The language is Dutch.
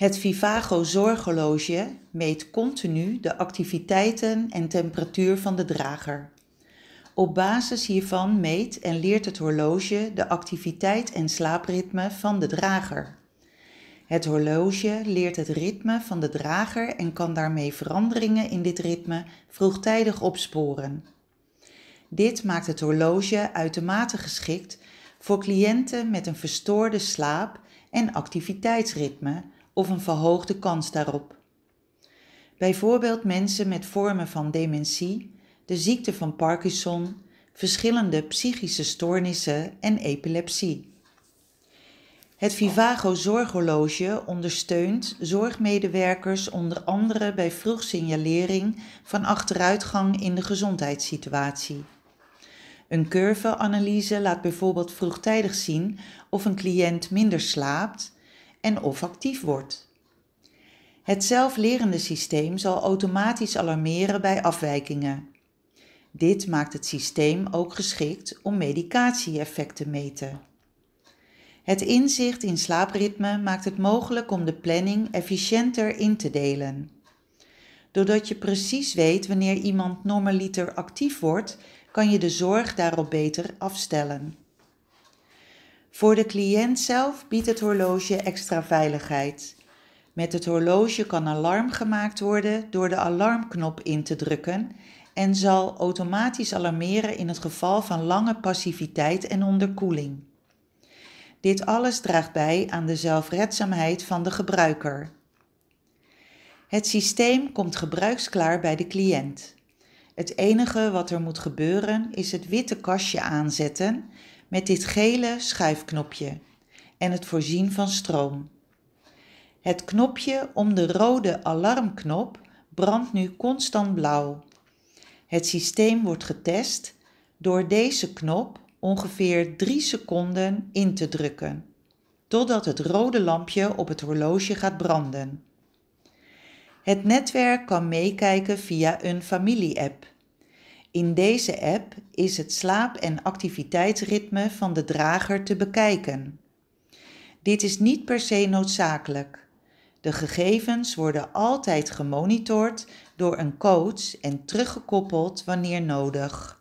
Het Vivago zorghorloge meet continu de activiteiten en temperatuur van de drager. Op basis hiervan meet en leert het horloge de activiteit en slaapritme van de drager. Het horloge leert het ritme van de drager en kan daarmee veranderingen in dit ritme vroegtijdig opsporen. Dit maakt het horloge uitermate geschikt voor cliënten met een verstoorde slaap- en activiteitsritme of een verhoogde kans daarop. Bijvoorbeeld mensen met vormen van dementie, de ziekte van Parkinson, verschillende psychische stoornissen en epilepsie. Het Vivago Zorghorloge ondersteunt zorgmedewerkers onder andere bij vroeg signalering van achteruitgang in de gezondheidssituatie. Een curveanalyse laat bijvoorbeeld vroegtijdig zien of een cliënt minder slaapt, en of actief wordt. Het zelflerende systeem zal automatisch alarmeren bij afwijkingen. Dit maakt het systeem ook geschikt om medicatie meten. Het inzicht in slaapritme maakt het mogelijk om de planning efficiënter in te delen. Doordat je precies weet wanneer iemand normaliter actief wordt, kan je de zorg daarop beter afstellen. Voor de cliënt zelf biedt het horloge extra veiligheid. Met het horloge kan alarm gemaakt worden door de alarmknop in te drukken en zal automatisch alarmeren in het geval van lange passiviteit en onderkoeling. Dit alles draagt bij aan de zelfredzaamheid van de gebruiker. Het systeem komt gebruiksklaar bij de cliënt. Het enige wat er moet gebeuren is het witte kastje aanzetten, met dit gele schuifknopje en het voorzien van stroom. Het knopje om de rode alarmknop brandt nu constant blauw. Het systeem wordt getest door deze knop ongeveer 3 seconden in te drukken, totdat het rode lampje op het horloge gaat branden. Het netwerk kan meekijken via een familie-app. In deze app is het slaap- en activiteitsritme van de drager te bekijken. Dit is niet per se noodzakelijk. De gegevens worden altijd gemonitord door een coach en teruggekoppeld wanneer nodig.